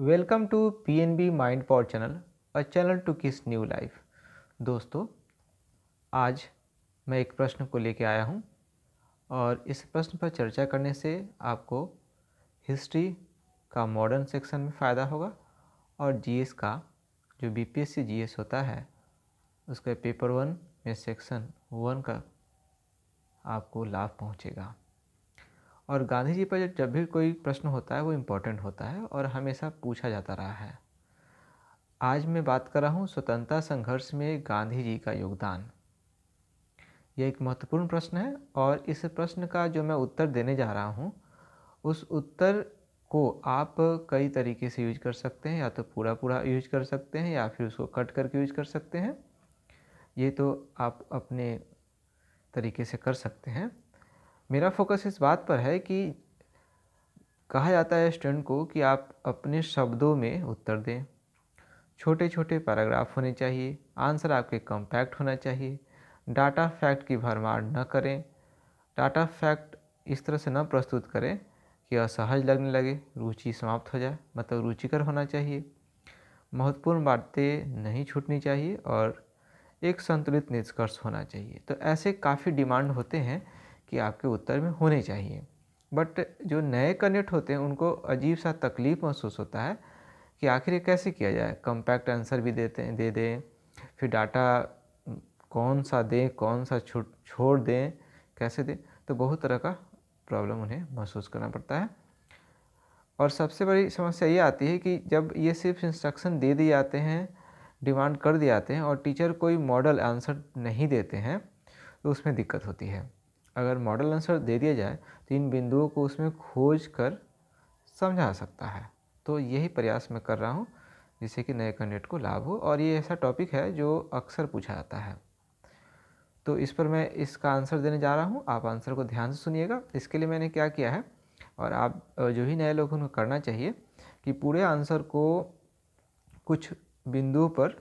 welcome to P N B mind power channel a channel to kiss new life दोस्तों आज मैं एक प्रश्न को लेके आया हूँ और इस प्रश्न पर चर्चा करने से आपको हिस्ट्री का मॉडर्न सेक्शन में फ़ायदा होगा और जीएस का जो बीपीएससी जीएस होता है उसके पेपर वन में सेक्शन वन का आपको लाभ पहुँचेगा और गांधी जी पर जब भी कोई प्रश्न होता है वो इम्पोर्टेंट होता है और हमेशा पूछा जाता रहा है आज मैं बात कर रहा हूँ स्वतंत्रता संघर्ष में गांधी जी का योगदान यह एक महत्वपूर्ण प्रश्न है और इस प्रश्न का जो मैं उत्तर देने जा रहा हूँ उस उत्तर को आप कई तरीके से यूज कर सकते हैं या तो पूरा पूरा यूज कर सकते हैं या फिर उसको कट करके यूज कर सकते हैं ये तो आप अपने तरीके से कर सकते हैं मेरा फोकस इस बात पर है कि कहा जाता है स्टूडेंट को कि आप अपने शब्दों में उत्तर दें छोटे छोटे पैराग्राफ होने चाहिए आंसर आपके कॉम्पैक्ट होना चाहिए डाटा फैक्ट की भरमार न करें डाटा फैक्ट इस तरह से न प्रस्तुत करें कि असहज लगने लगे रुचि समाप्त हो जाए मतलब रुचिकर होना चाहिए महत्वपूर्ण बातें नहीं छूटनी चाहिए और एक संतुलित निष्कर्ष होना चाहिए तो ऐसे काफ़ी डिमांड होते हैं कि आपके उत्तर में होने चाहिए बट जो नए कनेक्ट होते हैं उनको अजीब सा तकलीफ़ महसूस होता है कि आखिर ये कैसे किया जाए कम्पैक्ट आंसर भी देते हैं दे दें फिर डाटा कौन सा दें कौन सा छो छोड़ दें कैसे दें तो बहुत तरह का प्रॉब्लम उन्हें महसूस करना पड़ता है और सबसे बड़ी समस्या ये आती है कि जब ये सिर्फ इंस्ट्रक्शन दे दिए जाते हैं डिमांड कर दिए जाते हैं और टीचर कोई मॉडल आंसर नहीं देते हैं तो उसमें दिक्कत होती है अगर मॉडल आंसर दे दिया जाए तो इन बिंदुओं को उसमें खोज कर समझा सकता है तो यही प्रयास मैं कर रहा हूँ जिससे कि नए कैंडिडेट को लाभ हो और ये ऐसा टॉपिक है जो अक्सर पूछा जाता है तो इस पर मैं इसका आंसर देने जा रहा हूँ आप आंसर को ध्यान से सुनिएगा इसके लिए मैंने क्या किया है और आप जो भी नए लोग उनको करना चाहिए कि पूरे आंसर को कुछ बिंदुओं पर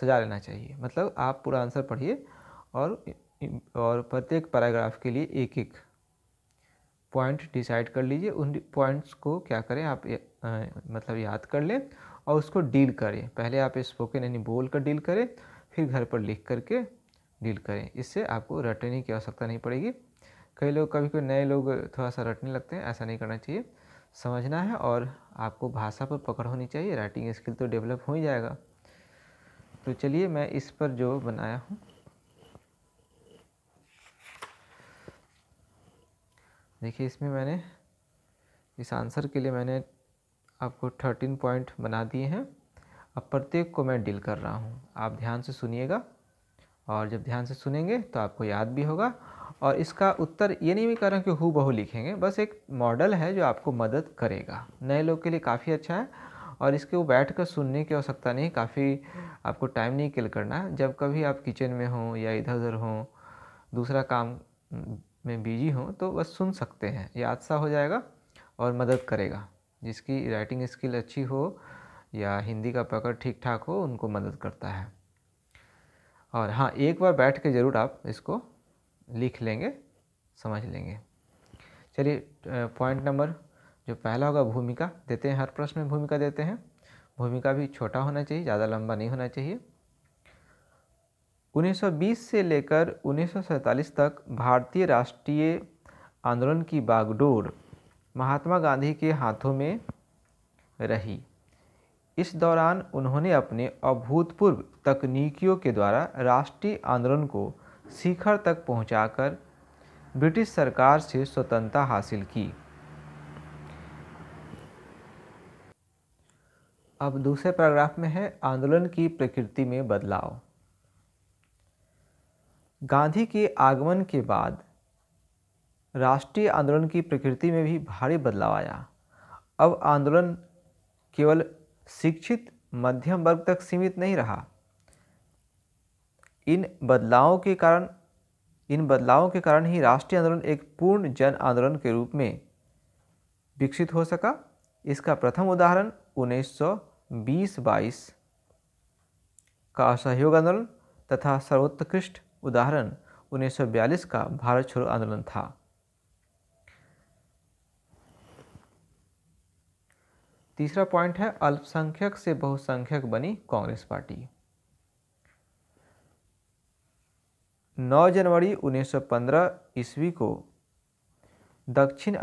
सजा लेना चाहिए मतलब आप पूरा आंसर पढ़िए और और प्रत्येक पैराग्राफ के लिए एक एक पॉइंट डिसाइड कर लीजिए उन पॉइंट्स को क्या करें आप ए, आ, मतलब याद कर लें और उसको डील करें पहले आप स्पोकन यानी बोल कर डील करें फिर घर पर लिख करके डील करें इससे आपको रटने की आवश्यकता नहीं पड़ेगी कई लोग कभी कोई नए लोग थोड़ा सा रटने लगते हैं ऐसा नहीं करना चाहिए समझना है और आपको भाषा पर पकड़ होनी चाहिए राइटिंग स्किल तो डेवलप हो ही जाएगा तो चलिए मैं इस पर जो बनाया हूँ देखिए इसमें मैंने इस आंसर के लिए मैंने आपको थर्टीन पॉइंट बना दिए हैं अब प्रत्येक को मैं डील कर रहा हूँ आप ध्यान से सुनिएगा और जब ध्यान से सुनेंगे तो आपको याद भी होगा और इसका उत्तर ये नहीं भी कर रहा कि हु बहु लिखेंगे बस एक मॉडल है जो आपको मदद करेगा नए लोग के लिए काफ़ी अच्छा है और इसके वो बैठ कर सुनने की आवश्यकता नहीं काफ़ी आपको टाइम नहीं किल करना है जब कभी आप किचन में हों या इधर उधर हों दूसरा काम में बिजी हों तो बस सुन सकते हैं याद सा हो जाएगा और मदद करेगा जिसकी राइटिंग स्किल अच्छी हो या हिंदी का पकड़ ठीक ठाक हो उनको मदद करता है और हाँ एक बार बैठ के ज़रूर आप इसको लिख लेंगे समझ लेंगे चलिए पॉइंट नंबर जो पहला होगा भूमिका देते हैं हर प्रश्न में भूमिका देते हैं भूमिका भी छोटा होना चाहिए ज़्यादा लंबा नहीं होना चाहिए 1920 से लेकर उन्नीस तक भारतीय राष्ट्रीय आंदोलन की बागडोर महात्मा गांधी के हाथों में रही इस दौरान उन्होंने अपने अभूतपूर्व तकनीकियों के द्वारा राष्ट्रीय आंदोलन को शिखर तक पहुंचाकर ब्रिटिश सरकार से स्वतंत्रता हासिल की अब दूसरे पैराग्राफ में है आंदोलन की प्रकृति में बदलाव गांधी के आगमन के बाद राष्ट्रीय आंदोलन की प्रकृति में भी भारी बदलाव आया अब आंदोलन केवल शिक्षित मध्यम वर्ग तक सीमित नहीं रहा इन बदलावों के कारण इन बदलावों के कारण ही राष्ट्रीय आंदोलन एक पूर्ण जन आंदोलन के रूप में विकसित हो सका इसका प्रथम उदाहरण 1920-22 का असहयोग आंदोलन तथा सर्वोत्कृष्ट उदाहरण 1942 का भारत छोड़ो आंदोलन था तीसरा पॉइंट है अल्पसंख्यक से बहुसंख्यक बनी कांग्रेस पार्टी 9 जनवरी 1915 ईस्वी को दक्षिण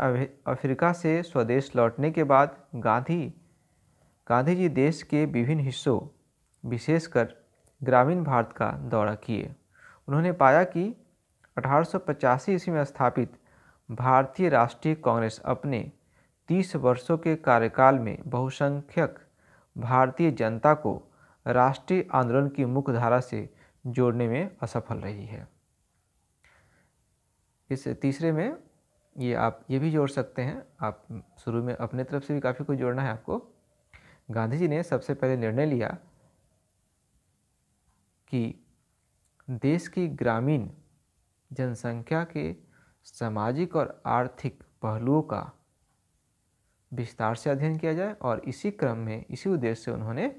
अफ्रीका से स्वदेश लौटने के बाद गांधी गांधी जी देश के विभिन्न हिस्सों विशेषकर ग्रामीण भारत का दौरा किए उन्होंने पाया कि अठारह ईस्वी में स्थापित भारतीय राष्ट्रीय कांग्रेस अपने 30 वर्षों के कार्यकाल में बहुसंख्यक भारतीय जनता को राष्ट्रीय आंदोलन की मुख्यधारा से जोड़ने में असफल रही है इस तीसरे में ये आप ये भी जोड़ सकते हैं आप शुरू में अपने तरफ से भी काफ़ी कुछ जोड़ना है आपको गांधी जी ने सबसे पहले निर्णय लिया कि देश की ग्रामीण जनसंख्या के सामाजिक और आर्थिक पहलुओं का विस्तार से अध्ययन किया जाए और इसी क्रम में इसी उद्देश्य से उन्होंने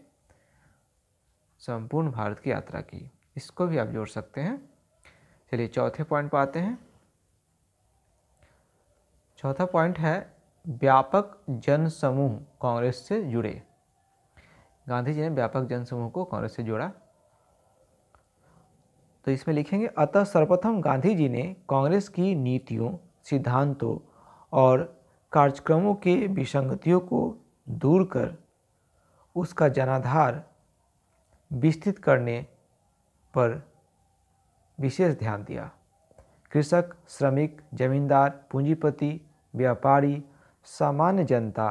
संपूर्ण भारत की यात्रा की इसको भी आप जोड़ सकते हैं चलिए चौथे पॉइंट पर आते हैं चौथा पॉइंट है व्यापक जन समूह कांग्रेस से जुड़े गांधी जी ने व्यापक जन समूह को कांग्रेस से जोड़ा तो इसमें लिखेंगे अतः सर्वप्रथम गांधी जी ने कांग्रेस की नीतियों सिद्धांतों और कार्यक्रमों के विसंगतियों को दूर कर उसका जनाधार विस्तृत करने पर विशेष ध्यान दिया कृषक श्रमिक जमींदार पूंजीपति व्यापारी सामान्य जनता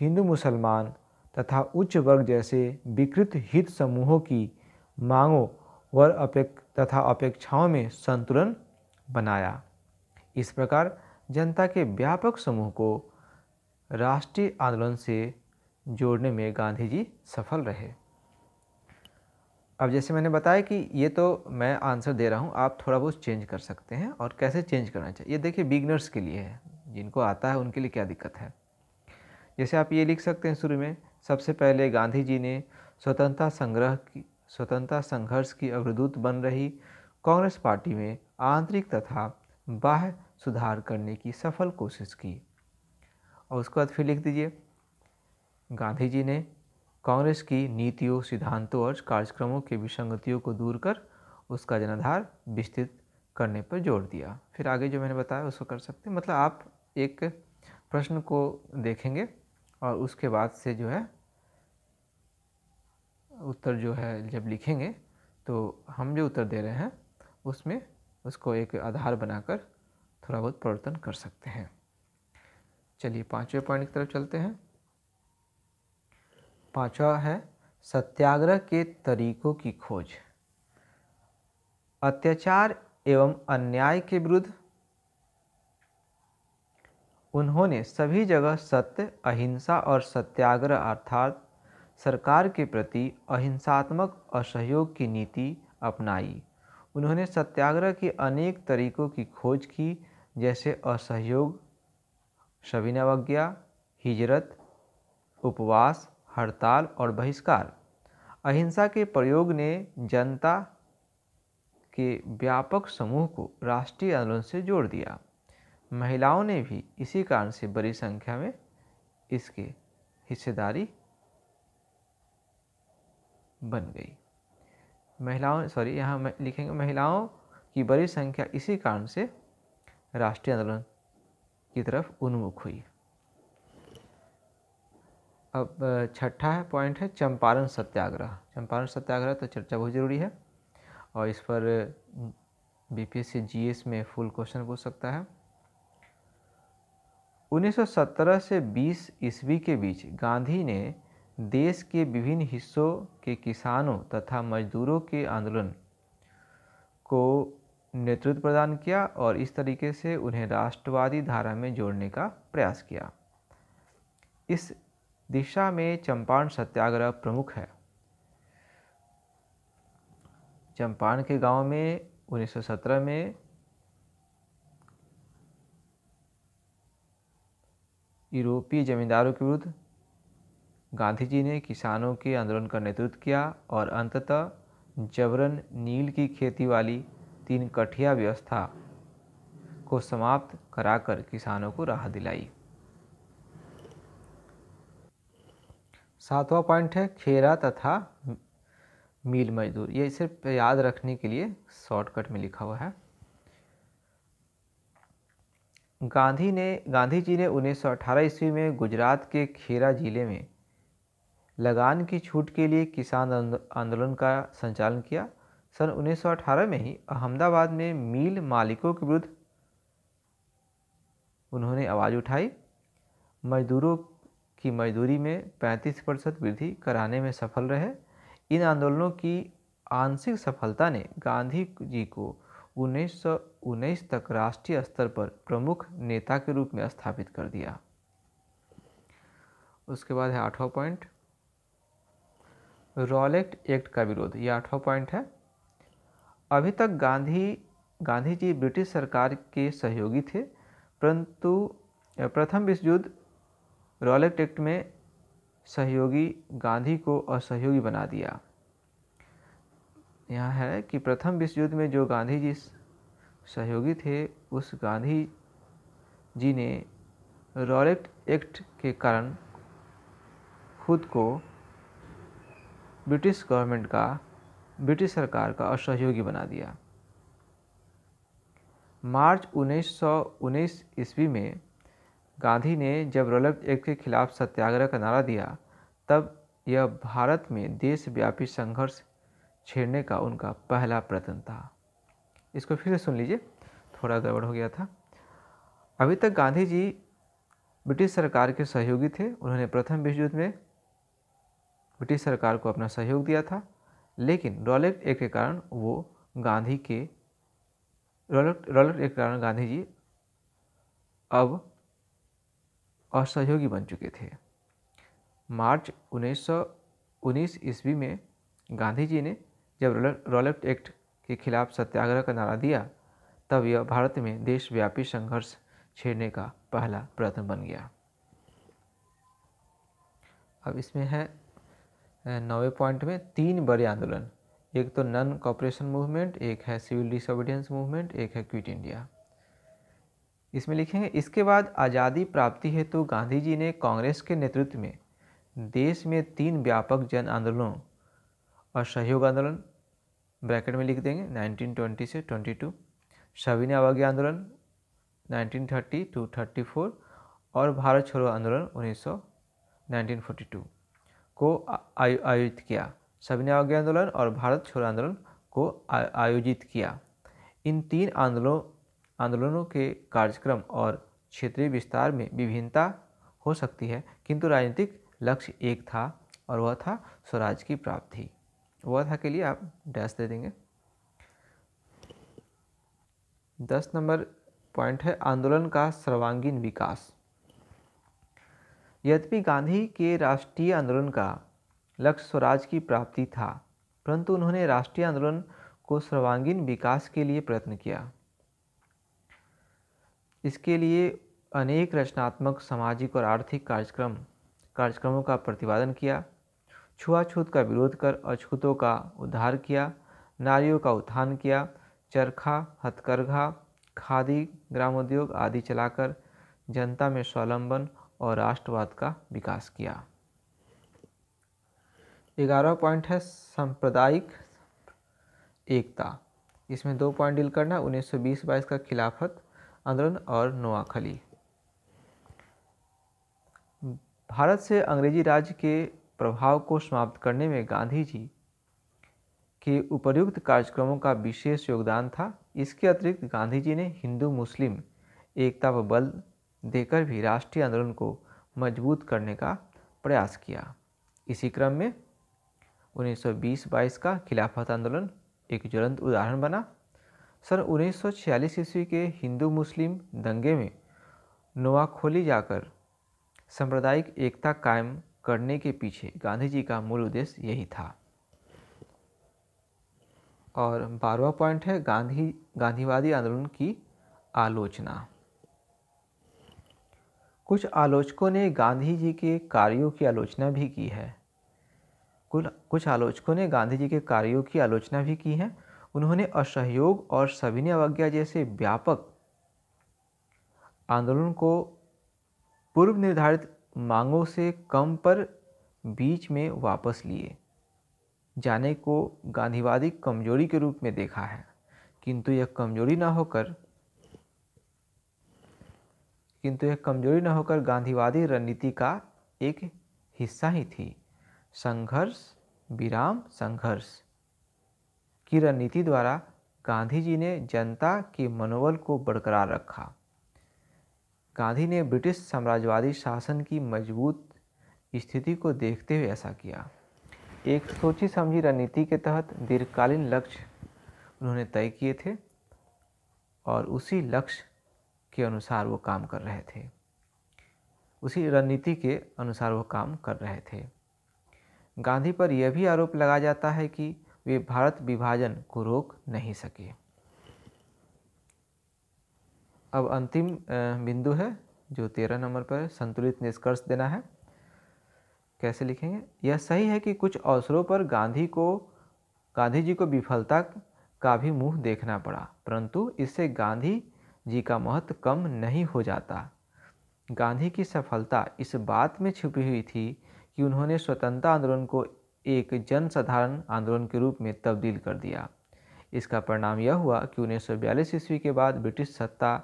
हिंदू मुसलमान तथा उच्च वर्ग जैसे विकृत हित समूहों की मांगों वर अपेक्ष तथा अपेक्षाओं में संतुलन बनाया इस प्रकार जनता के व्यापक समूह को राष्ट्रीय आंदोलन से जोड़ने में गांधी जी सफल रहे अब जैसे मैंने बताया कि ये तो मैं आंसर दे रहा हूँ आप थोड़ा बहुत चेंज कर सकते हैं और कैसे चेंज करना चाहिए ये देखिए बिगनर्स के लिए है जिनको आता है उनके लिए क्या दिक्कत है जैसे आप ये लिख सकते हैं शुरू में सबसे पहले गांधी जी ने स्वतंत्रता संग्रह की स्वतंत्रता संघर्ष की अग्रदूत बन रही कांग्रेस पार्टी में आंतरिक तथा बाह्य सुधार करने की सफल कोशिश की और उसके बाद फिर लिख दीजिए गांधी जी ने कांग्रेस की नीतियों सिद्धांतों और कार्यक्रमों की विसंगतियों को दूर कर उसका जनाधार विस्तृत करने पर जोर दिया फिर आगे जो मैंने बताया उसको कर सकते मतलब आप एक प्रश्न को देखेंगे और उसके बाद से जो है उत्तर जो है जब लिखेंगे तो हम जो उत्तर दे रहे हैं उसमें उसको एक आधार बनाकर थोड़ा बहुत परिवर्तन कर सकते हैं चलिए पाँचवें पॉइंट की तरफ चलते हैं पाँचवा है सत्याग्रह के तरीकों की खोज अत्याचार एवं अन्याय के विरुद्ध उन्होंने सभी जगह सत्य अहिंसा और सत्याग्रह अर्थात सरकार के प्रति अहिंसात्मक असहयोग की नीति अपनाई उन्होंने सत्याग्रह के अनेक तरीकों की खोज की जैसे असहयोग शविनवज्ञा हिजरत उपवास हड़ताल और बहिष्कार अहिंसा के प्रयोग ने जनता के व्यापक समूह को राष्ट्रीय आंदोलन से जोड़ दिया महिलाओं ने भी इसी कारण से बड़ी संख्या में इसके हिस्सेदारी बन गई महिलाओं सॉरी यहाँ लिखेंगे महिलाओं की बड़ी संख्या इसी कारण से राष्ट्रीय आंदोलन की तरफ उन्मुख हुई अब छठा है पॉइंट है चंपारण सत्याग्रह चंपारण सत्याग्रह तो चर्चा बहुत ज़रूरी है और इस पर बीपीएससी जीएस में फुल क्वेश्चन पूछ सकता है 1917 से 20 ईस्वी के बीच गांधी ने देश के विभिन्न हिस्सों के किसानों तथा मजदूरों के आंदोलन को नेतृत्व प्रदान किया और इस तरीके से उन्हें राष्ट्रवादी धारा में जोड़ने का प्रयास किया इस दिशा में चंपारण सत्याग्रह प्रमुख है चंपारण के गांव में 1917 में यूरोपीय जमींदारों के विरुद्ध गांधी जी ने किसानों के आंदोलन का नेतृत्व किया और अंततः जबरन नील की खेती वाली तीन कठिया व्यवस्था को समाप्त कराकर किसानों को राहत दिलाई सातवां पॉइंट है खेरा तथा मील मजदूर ये सिर्फ याद रखने के लिए शॉर्टकट में लिखा हुआ है गांधी ने गांधी जी ने 1918 ईस्वी में गुजरात के खेरा जिले में लगान की छूट के लिए किसान आंदोलन का संचालन किया सन 1918 में ही अहमदाबाद में मिल मालिकों के विरुद्ध उन्होंने आवाज़ उठाई मजदूरों की मजदूरी में 35 प्रतिशत वृद्धि कराने में सफल रहे इन आंदोलनों की आंशिक सफलता ने गांधी जी को उन्नीस उन्नीस तक राष्ट्रीय स्तर पर प्रमुख नेता के रूप में स्थापित कर दिया उसके बाद है आठवां पॉइंट रॉलेक्ट एक्ट का विरोध यह आठवां पॉइंट है अभी तक गांधी गांधी जी ब्रिटिश सरकार के सहयोगी थे परंतु प्रथम विश्व युद्ध रॉलेक्ट एक्ट में सहयोगी गांधी को असहयोगी बना दिया यह है कि प्रथम विश्व युद्ध में जो गांधी जी सहयोगी थे उस गांधी जी ने रॉलेक्ट एक्ट के कारण खुद को ब्रिटिश गवर्नमेंट का ब्रिटिश सरकार का असहयोगी बना दिया मार्च 1919 ईस्वी में गांधी ने जब रोलप एक्ट के खिलाफ सत्याग्रह का नारा दिया तब यह भारत में देशव्यापी संघर्ष छेड़ने का उनका पहला प्रयत्न था इसको फिर से सुन लीजिए थोड़ा गड़बड़ हो गया था अभी तक गांधी जी ब्रिटिश सरकार के सहयोगी थे उन्होंने प्रथम विश्व युद्ध में ब्रिटिश सरकार को अपना सहयोग दिया था लेकिन रॉलेट एक के कारण वो गांधी के रॉलेट रॉलेट एक के कारण गांधी जी अब असहयोगी बन चुके थे मार्च 1919 ईस्वी में गांधी जी ने जब रॉलेट एक्ट के खिलाफ सत्याग्रह का नारा दिया तब यह भारत में देशव्यापी संघर्ष छेड़ने का पहला प्रयत्न बन गया अब इसमें है नौवे पॉइंट में तीन बड़े आंदोलन एक तो नन कॉपरेशन मूवमेंट एक है सिविल डिसोबिडियंस मूवमेंट एक है क्विट इंडिया इसमें लिखेंगे इसके बाद आज़ादी प्राप्ति हेतु तो गांधी जी ने कांग्रेस के नेतृत्व में देश में तीन व्यापक जन आंदोलनों और सहयोग आंदोलन ब्रैकेट में लिख देंगे 1920 से 22 सविनय अवज्ञा आंदोलन 1930 टू 34 और भारत छोड़ो आंदोलन उन्नीस सौ को आयोजित किया सविनय आंदोलन और भारत छोड़ आंदोलन को आयोजित किया इन तीन आंदोलन आंदोलनों के कार्यक्रम और क्षेत्रीय विस्तार में विभिन्नता हो सकती है किंतु राजनीतिक लक्ष्य एक था और वह था स्वराज की प्राप्ति वह था के लिए आप डैश दे देंगे दस नंबर पॉइंट है आंदोलन का सर्वांगीण विकास यद्यपि गांधी के राष्ट्रीय आंदोलन का लक्ष्य स्वराज की प्राप्ति था परंतु उन्होंने राष्ट्रीय आंदोलन को सर्वांगीण विकास के लिए प्रयत्न किया इसके लिए अनेक रचनात्मक सामाजिक और आर्थिक कार्यक्रम कार्यक्रमों का प्रतिपादन किया छुआछूत का विरोध कर अछूतों का उद्धार किया नारियों का उत्थान किया चरखा हथकरघा खादी ग्रामोद्योग आदि चलाकर जनता में स्वावलंबन और राष्ट्रवाद का विकास किया ग्यारहवा पॉइंट है सांप्रदायिक एकता इसमें दो पॉइंट डील करना उन्नीस बीस बाईस का खिलाफत आंदोलन और नोआखली भारत से अंग्रेजी राज्य के प्रभाव को समाप्त करने में गांधी जी के उपयुक्त कार्यक्रमों का विशेष योगदान था इसके अतिरिक्त गांधी जी ने हिंदू मुस्लिम एकता व बल देकर भी राष्ट्रीय आंदोलन को मजबूत करने का प्रयास किया इसी क्रम में 1920-22 का खिलाफत आंदोलन एक ज्वलंत उदाहरण बना सन 1946 ईस्वी के हिंदू मुस्लिम दंगे में खोली जाकर सांप्रदायिक एकता कायम करने के पीछे गांधी जी का मूल उद्देश्य यही था और बारहवा पॉइंट है गांधी गांधीवादी आंदोलन की आलोचना कुछ आलोचकों ने गांधी जी के कार्यों की आलोचना भी की है कुल कुछ आलोचकों ने गांधी जी के कार्यों की आलोचना भी की है उन्होंने असहयोग और सविनय अवज्ञा जैसे व्यापक आंदोलन को पूर्व निर्धारित मांगों से कम पर बीच में वापस लिए जाने को गांधीवादी कमजोरी के रूप में देखा है किंतु यह कमजोरी ना होकर किंतु यह कमजोरी न होकर गांधीवादी रणनीति का एक हिस्सा ही थी संघर्ष विराम संघर्ष की रणनीति द्वारा गांधी जी ने जनता के मनोबल को बरकरार रखा गांधी ने ब्रिटिश साम्राज्यवादी शासन की मजबूत स्थिति को देखते हुए ऐसा किया एक सोची समझी रणनीति के तहत दीर्घकालीन लक्ष्य उन्होंने तय किए थे और उसी लक्ष्य के अनुसार वो काम कर रहे थे उसी रणनीति के अनुसार वो काम कर रहे थे गांधी पर यह भी आरोप लगा जाता है कि वे भारत विभाजन को रोक नहीं सके अब अंतिम बिंदु है जो तेरह नंबर पर संतुलित निष्कर्ष देना है कैसे लिखेंगे यह सही है कि कुछ अवसरों पर गांधी को गांधी जी को विफलता का भी मुंह देखना पड़ा परंतु इससे गांधी जी का महत्व कम नहीं हो जाता गांधी की सफलता इस बात में छुपी हुई थी कि उन्होंने स्वतंत्रता आंदोलन को एक जनसाधारण आंदोलन के रूप में तब्दील कर दिया इसका परिणाम यह हुआ कि उन्नीस सौ बयालीस ईस्वी के बाद ब्रिटिश सत्ता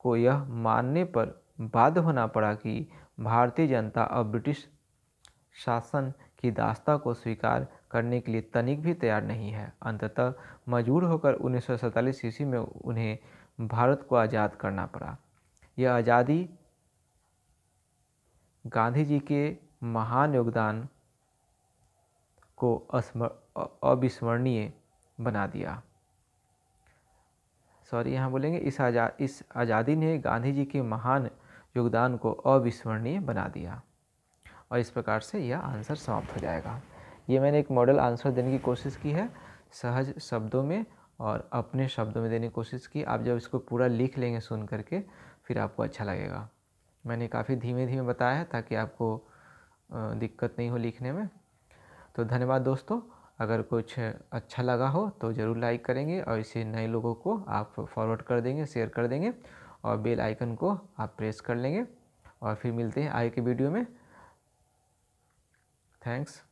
को यह मानने पर बाध्य होना पड़ा कि भारतीय जनता अब ब्रिटिश शासन की दास्ता को स्वीकार करने के लिए तनिक भी तैयार नहीं है अंततः मजबूर होकर उन्नीस सौ ईस्वी में उन्हें भारत को आज़ाद करना पड़ा यह आज़ादी गांधी जी के महान योगदान को अविस्मरणीय बना दिया सॉरी यहाँ बोलेंगे इस आज़ा इस आज़ादी ने गांधी जी के महान योगदान को अविस्मरणीय बना दिया और इस प्रकार से यह आंसर समाप्त हो जाएगा ये मैंने एक मॉडल आंसर देने की कोशिश की है सहज शब्दों में और अपने शब्दों में देने की कोशिश की आप जब इसको पूरा लिख लेंगे सुन करके फिर आपको अच्छा लगेगा मैंने काफ़ी धीमे धीमे बताया है ताकि आपको दिक्कत नहीं हो लिखने में तो धन्यवाद दोस्तों अगर कुछ अच्छा लगा हो तो ज़रूर लाइक करेंगे और इसे नए लोगों को आप फॉरवर्ड कर देंगे शेयर कर देंगे और बेल आइकन को आप प्रेस कर लेंगे और फिर मिलते हैं आगे के वीडियो में थैंक्स